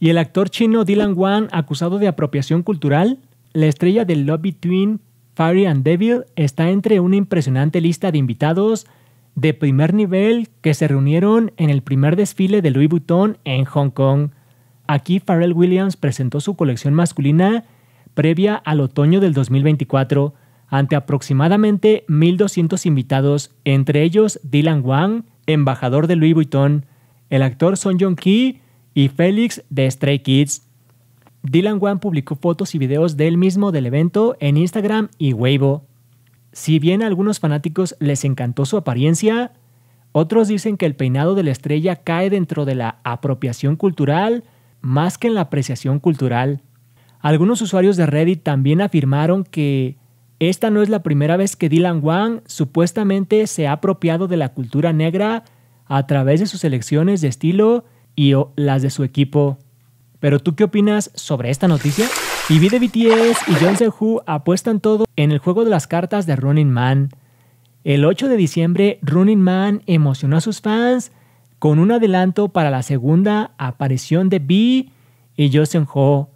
Y el actor chino Dylan Wang, acusado de apropiación cultural, la estrella del Love Between Fairy and Devil, está entre una impresionante lista de invitados de primer nivel que se reunieron en el primer desfile de Louis Vuitton en Hong Kong. Aquí Pharrell Williams presentó su colección masculina previa al otoño del 2024, ante aproximadamente 1.200 invitados, entre ellos Dylan Wang, embajador de Louis Vuitton, el actor Son Jong-ki y Félix de Stray Kids. Dylan Wang publicó fotos y videos del mismo del evento en Instagram y Weibo. Si bien a algunos fanáticos les encantó su apariencia, otros dicen que el peinado de la estrella cae dentro de la apropiación cultural más que en la apreciación cultural. Algunos usuarios de Reddit también afirmaron que esta no es la primera vez que Dylan Wang supuestamente se ha apropiado de la cultura negra a través de sus elecciones de estilo y las de su equipo. Pero tú qué opinas sobre esta noticia? Y de y John Sehu apuestan todo en el juego de las cartas de Running Man. El 8 de diciembre, Running Man emocionó a sus fans con un adelanto para la segunda aparición de B y Joseph Ho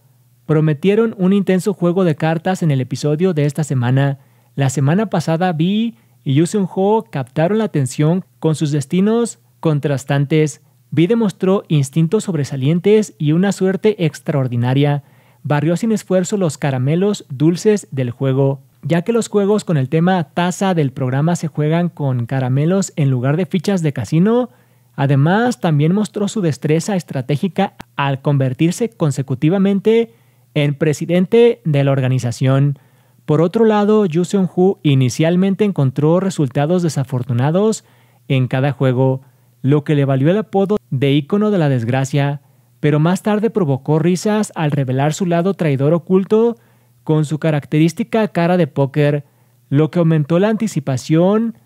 prometieron un intenso juego de cartas en el episodio de esta semana. La semana pasada, Vi y Yusun Ho captaron la atención con sus destinos contrastantes. Vi demostró instintos sobresalientes y una suerte extraordinaria. Barrió sin esfuerzo los caramelos dulces del juego. Ya que los juegos con el tema taza del programa se juegan con caramelos en lugar de fichas de casino, además también mostró su destreza estratégica al convertirse consecutivamente el presidente de la organización. Por otro lado, Yu seon hoo inicialmente encontró resultados desafortunados en cada juego, lo que le valió el apodo de ícono de la desgracia, pero más tarde provocó risas al revelar su lado traidor oculto con su característica cara de póker, lo que aumentó la anticipación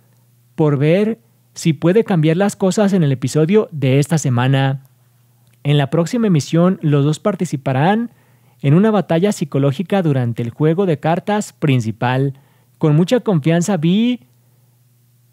por ver si puede cambiar las cosas en el episodio de esta semana. En la próxima emisión los dos participarán en una batalla psicológica durante el juego de cartas principal. Con mucha confianza vi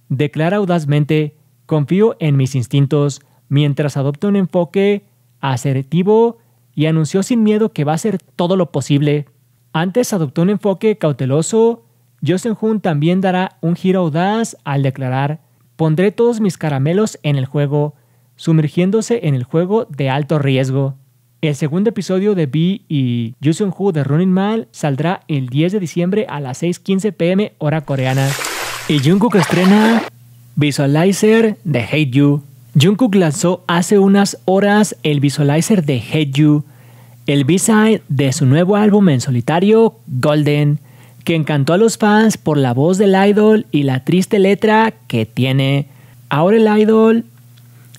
declara audazmente, confío en mis instintos, mientras adopta un enfoque asertivo y anunció sin miedo que va a hacer todo lo posible. Antes adoptó un enfoque cauteloso, Joseon Hun también dará un giro audaz al declarar, pondré todos mis caramelos en el juego, sumergiéndose en el juego de alto riesgo. El segundo episodio de B y SEUNG Hu de Running Man saldrá el 10 de diciembre a las 6:15 pm hora coreana. Y Jungkook estrena Visualizer de Hate You. Jungkook lanzó hace unas horas el Visualizer de Hate You, el B-side de su nuevo álbum en solitario Golden, que encantó a los fans por la voz del idol y la triste letra que tiene. Ahora el idol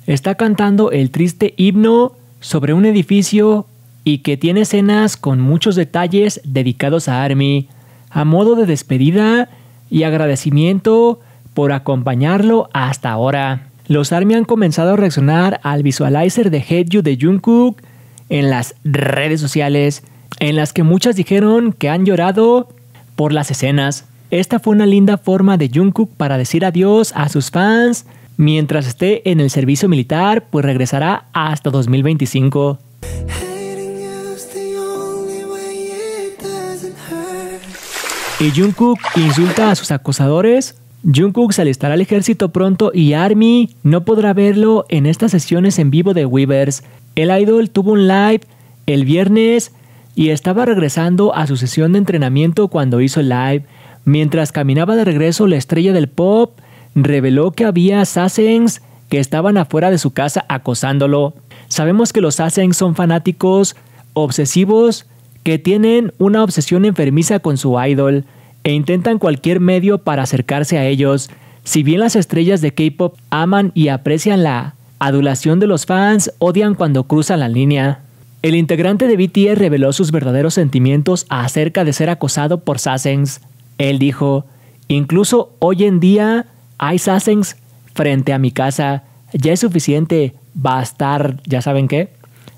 está cantando el triste himno sobre un edificio y que tiene escenas con muchos detalles dedicados a Army, a modo de despedida y agradecimiento por acompañarlo hasta ahora. Los ARMY han comenzado a reaccionar al visualizer de Headyu de Jungkook en las redes sociales, en las que muchas dijeron que han llorado por las escenas. Esta fue una linda forma de Jungkook para decir adiós a sus fans Mientras esté en el servicio militar, pues regresará hasta 2025. Y Jungkook insulta a sus acosadores. Jungkook se alistará al ejército pronto y ARMY no podrá verlo en estas sesiones en vivo de Weavers. El idol tuvo un live el viernes y estaba regresando a su sesión de entrenamiento cuando hizo el live. Mientras caminaba de regreso, la estrella del pop reveló que había Sassens que estaban afuera de su casa acosándolo. Sabemos que los Sassens son fanáticos, obsesivos, que tienen una obsesión enfermiza con su idol e intentan cualquier medio para acercarse a ellos. Si bien las estrellas de K-pop aman y aprecian la adulación de los fans, odian cuando cruzan la línea. El integrante de BTS reveló sus verdaderos sentimientos acerca de ser acosado por Sassens. Él dijo, incluso hoy en día ¿Hay frente a mi casa ya es suficiente, va a estar, ya saben qué.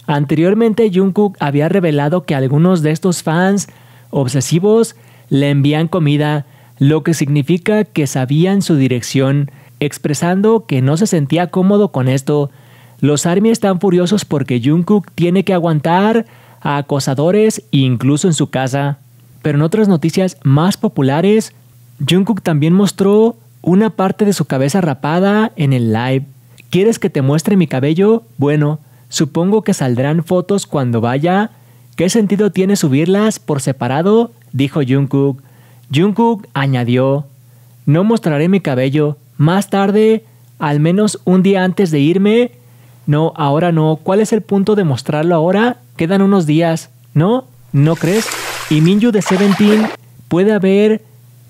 Anteriormente Jungkook había revelado que algunos de estos fans obsesivos le envían comida, lo que significa que sabían su dirección, expresando que no se sentía cómodo con esto. Los ARMY están furiosos porque Jungkook tiene que aguantar a acosadores incluso en su casa. Pero en otras noticias más populares, Jungkook también mostró una parte de su cabeza rapada en el live. ¿Quieres que te muestre mi cabello? Bueno, supongo que saldrán fotos cuando vaya. ¿Qué sentido tiene subirlas por separado? dijo Jungkook. Jungkook añadió, no mostraré mi cabello. Más tarde, al menos un día antes de irme. No, ahora no. ¿Cuál es el punto de mostrarlo ahora? Quedan unos días. ¿No? ¿No crees? Y Minju de Seventeen puede haber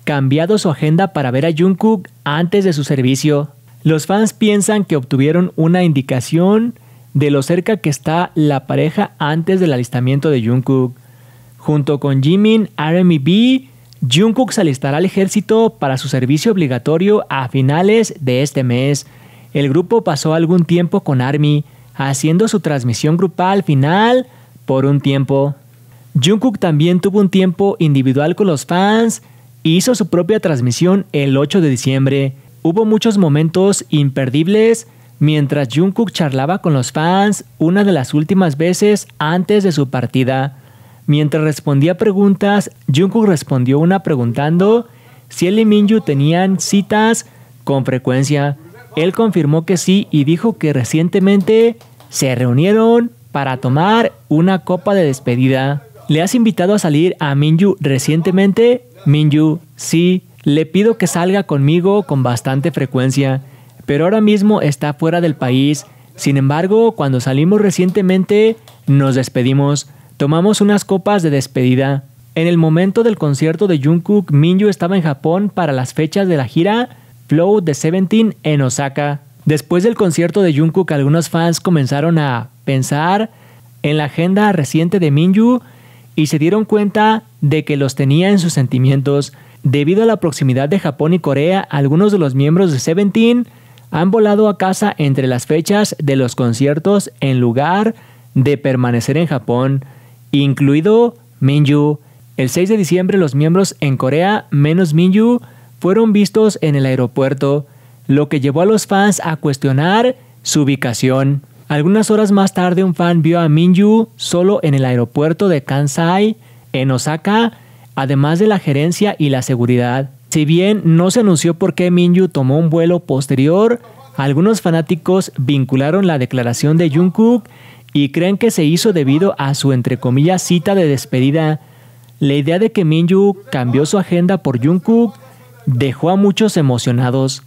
cambiado su agenda para ver a Jungkook antes de su servicio. Los fans piensan que obtuvieron una indicación de lo cerca que está la pareja antes del alistamiento de Jungkook. Junto con Jimin, RM y V Jungkook se alistará al ejército para su servicio obligatorio a finales de este mes. El grupo pasó algún tiempo con ARMY, haciendo su transmisión grupal final por un tiempo. Jungkook también tuvo un tiempo individual con los fans hizo su propia transmisión el 8 de diciembre. Hubo muchos momentos imperdibles mientras Jungkook charlaba con los fans una de las últimas veces antes de su partida. Mientras respondía preguntas, Jungkook respondió una preguntando si él y Minju tenían citas con frecuencia. Él confirmó que sí y dijo que recientemente se reunieron para tomar una copa de despedida. ¿Le has invitado a salir a Minju recientemente? Minju, sí, le pido que salga conmigo con bastante frecuencia, pero ahora mismo está fuera del país. Sin embargo, cuando salimos recientemente, nos despedimos, tomamos unas copas de despedida. En el momento del concierto de Jungkook, Minju estaba en Japón para las fechas de la gira Flow de Seventeen en Osaka. Después del concierto de Jungkook, algunos fans comenzaron a pensar en la agenda reciente de Minju y se dieron cuenta de que los tenía en sus sentimientos. Debido a la proximidad de Japón y Corea, algunos de los miembros de Seventeen han volado a casa entre las fechas de los conciertos en lugar de permanecer en Japón, incluido Minju. El 6 de diciembre los miembros en Corea menos Minju fueron vistos en el aeropuerto, lo que llevó a los fans a cuestionar su ubicación. Algunas horas más tarde un fan vio a Minju solo en el aeropuerto de Kansai, en Osaka, además de la gerencia y la seguridad. Si bien no se anunció por qué Minju tomó un vuelo posterior, algunos fanáticos vincularon la declaración de Jungkook y creen que se hizo debido a su entre comillas cita de despedida. La idea de que Minju cambió su agenda por Jungkook dejó a muchos emocionados.